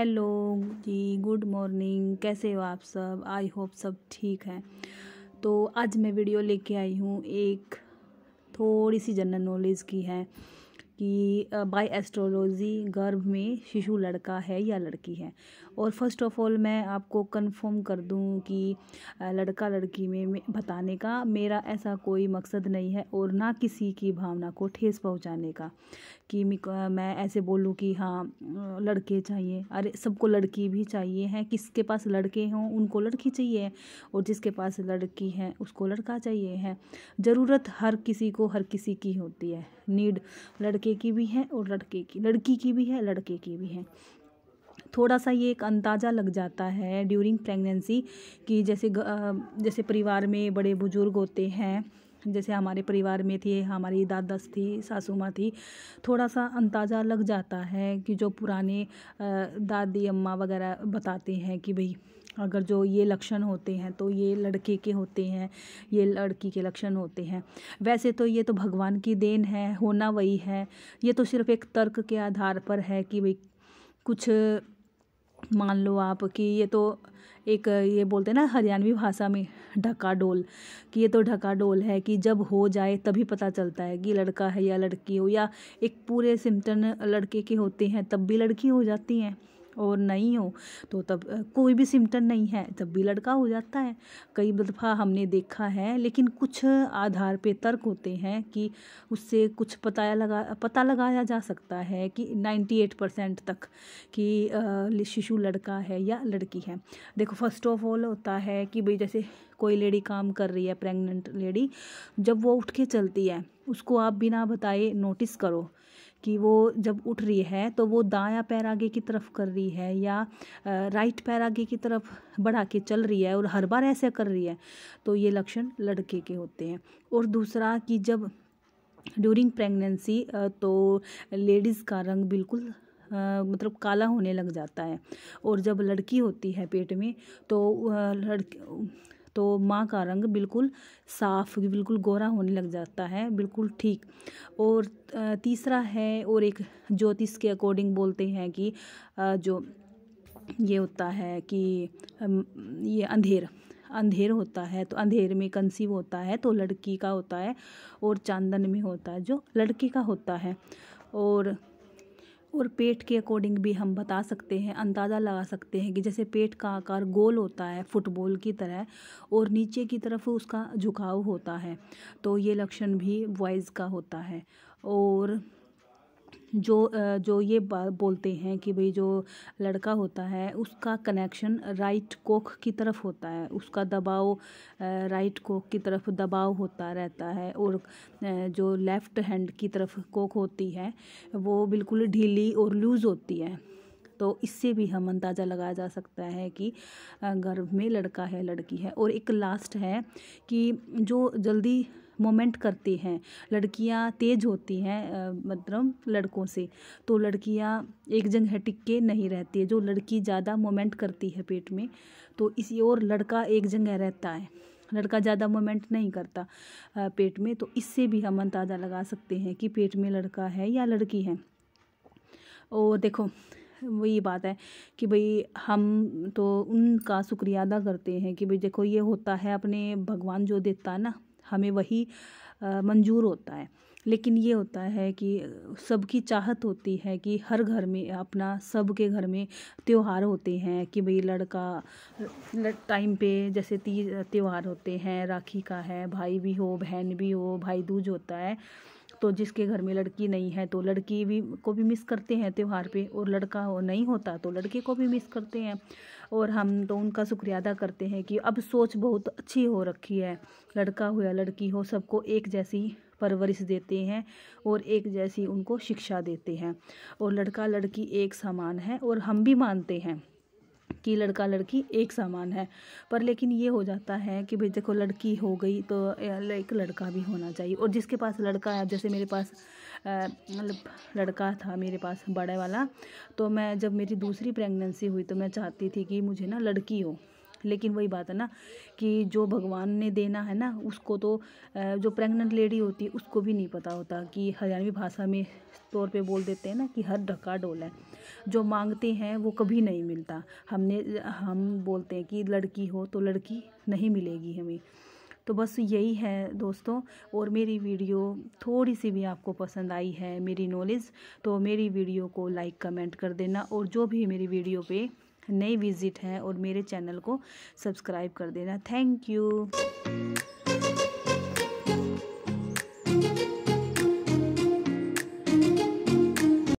hello जी good morning कैसे हो आप सब आई होप सब ठीक है तो आज मैं वीडियो लेके आई हूँ एक थोड़ी सी जनरल नॉलेज की है कि बाय एस्ट्रोलॉजी गर्भ में शिशु लड़का है या लड़की है और फर्स्ट ऑफ ऑल मैं आपको कंफर्म कर दूं कि लड़का लड़की में बताने का मेरा ऐसा कोई मकसद नहीं है और ना किसी की भावना को ठेस पहुंचाने का कि मैं ऐसे बोलूं कि हाँ लड़के चाहिए अरे सबको लड़की भी चाहिए है किसके पास लड़के हों उनको लड़की चाहिए और जिसके पास लड़की है उसको लड़का चाहिए है ज़रूरत हर किसी को हर किसी की होती है नीड लड़के लड़के की भी है और लड़के की लड़की की भी है लड़के की भी है थोड़ा सा ये एक अंदाज़ा लग जाता है ड्यूरिंग प्रेगनेंसी कि जैसे जैसे परिवार में बड़े बुजुर्ग होते हैं जैसे हमारे परिवार में थे हमारी दादस थी सासू माँ थी थोड़ा सा अंदाज़ा लग जाता है कि जो पुराने दादी अम्मा वगैरह बताते हैं कि भाई अगर जो ये लक्षण होते हैं तो ये लड़के के होते हैं ये लड़की के लक्षण होते हैं वैसे तो ये तो भगवान की देन है होना वही है ये तो सिर्फ एक तर्क के आधार पर है कि भाई कुछ मान लो आप कि ये तो एक ये बोलते हैं ना हरियाणवी भाषा में ढका डोल कि ये तो ढका डोल है कि जब हो जाए तभी पता चलता है कि लड़का है या लड़की हो या एक पूरे सिम्टन लड़के के होते हैं तब भी लड़की हो जाती हैं और नहीं हो तो तब कोई भी सिम्टम नहीं है तब भी लड़का हो जाता है कई दफ़ा हमने देखा है लेकिन कुछ आधार पे तर्क होते हैं कि उससे कुछ पता लगा पता लगाया जा सकता है कि 98 परसेंट तक कि शिशु लड़का है या लड़की है देखो फर्स्ट ऑफ ऑल होता है कि भाई जैसे कोई लेडी काम कर रही है प्रेग्नेंट लेडी जब वो उठ के चलती है उसको आप बिना बताए नोटिस करो कि वो जब उठ रही है तो वो दाया पैर आगे की तरफ कर रही है या राइट पैर आगे की तरफ बढ़ा के चल रही है और हर बार ऐसे कर रही है तो ये लक्षण लड़के के होते हैं और दूसरा कि जब ड्यूरिंग प्रेगनेंसी तो लेडीज़ का रंग बिल्कुल मतलब काला होने लग जाता है और जब लड़की होती है पेट में तो लड़के तो माँ का रंग बिल्कुल साफ बिल्कुल गोरा होने लग जाता है बिल्कुल ठीक और तीसरा है और एक ज्योतिष के अकॉर्डिंग बोलते हैं कि जो ये होता है कि ये अंधेर अंधेर होता है तो अंधेर में कंसीव होता है तो लड़की का होता है और चांदन में होता है जो लड़की का होता है और और पेट के अकॉर्डिंग भी हम बता सकते हैं अंदाज़ा लगा सकते हैं कि जैसे पेट का आकार गोल होता है फुटबॉल की तरह और नीचे की तरफ उसका झुकाव होता है तो ये लक्षण भी वॉइस का होता है और जो जो ये बोलते हैं कि भाई जो लड़का होता है उसका कनेक्शन राइट कोख की तरफ होता है उसका दबाव राइट कोख की तरफ दबाव होता रहता है और जो लेफ़्ट हैंड की तरफ कोख होती है वो बिल्कुल ढीली और लूज़ होती है तो इससे भी हम अंदाज़ा लगाया जा सकता है कि गर्भ में लड़का है लड़की है और एक लास्ट है कि जो जल्दी मोमेंट करती हैं लड़कियां तेज़ होती हैं मतलब लड़कों से तो लड़कियां एक जगह टिक के नहीं रहती है जो लड़की ज़्यादा मोमेंट करती है पेट में तो इसी और लड़का एक जगह रहता है लड़का ज़्यादा मोमेंट नहीं करता पेट में तो इससे भी हम अंदाज़ा लगा सकते हैं कि पेट में लड़का है या लड़की है और देखो वही बात है कि भाई हम तो उनका शुक्रिया अदा करते हैं कि भाई देखो ये होता है अपने भगवान जो देता है ना हमें वही मंजूर होता है लेकिन ये होता है कि सबकी चाहत होती है कि हर घर में अपना सब के घर में त्यौहार होते हैं कि भाई लड़का टाइम पे जैसे तीज त्यौहार होते हैं राखी का है भाई भी हो बहन भी हो भाई दूज होता है तो जिसके घर में लड़की नहीं है तो लड़की भी को भी मिस करते हैं त्यौहार पे और लड़का हो नहीं होता तो लड़के को भी मिस करते हैं और हम तो उनका शुक्रिया अदा करते हैं कि अब सोच बहुत अच्छी हो रखी है लड़का हो या लड़की हो सबको एक जैसी परवरिश देते हैं और एक जैसी उनको शिक्षा देते हैं और लड़का लड़की एक समान है और हम भी मानते हैं कि लड़का लड़की एक समान है पर लेकिन ये हो जाता है कि भाई देखो लड़की हो गई तो एक लड़का भी होना चाहिए और जिसके पास लड़का है जैसे मेरे पास मतलब लड़का था मेरे पास बड़े वाला तो मैं जब मेरी दूसरी प्रेगनेंसी हुई तो मैं चाहती थी कि मुझे ना लड़की हो लेकिन वही बात है ना कि जो भगवान ने देना है ना उसको तो जो प्रेग्नेंट लेडी होती है उसको भी नहीं पता होता कि हरियाणवी भाषा में तौर पे बोल देते हैं ना कि हर ढक्का डोल है जो मांगते हैं वो कभी नहीं मिलता हमने हम बोलते हैं कि लड़की हो तो लड़की नहीं मिलेगी हमें तो बस यही है दोस्तों और मेरी वीडियो थोड़ी सी भी आपको पसंद आई है मेरी नॉलेज तो मेरी वीडियो को लाइक कमेंट कर देना और जो भी मेरी वीडियो पे नए विज़िट हैं और मेरे चैनल को सब्सक्राइब कर देना थैंक यू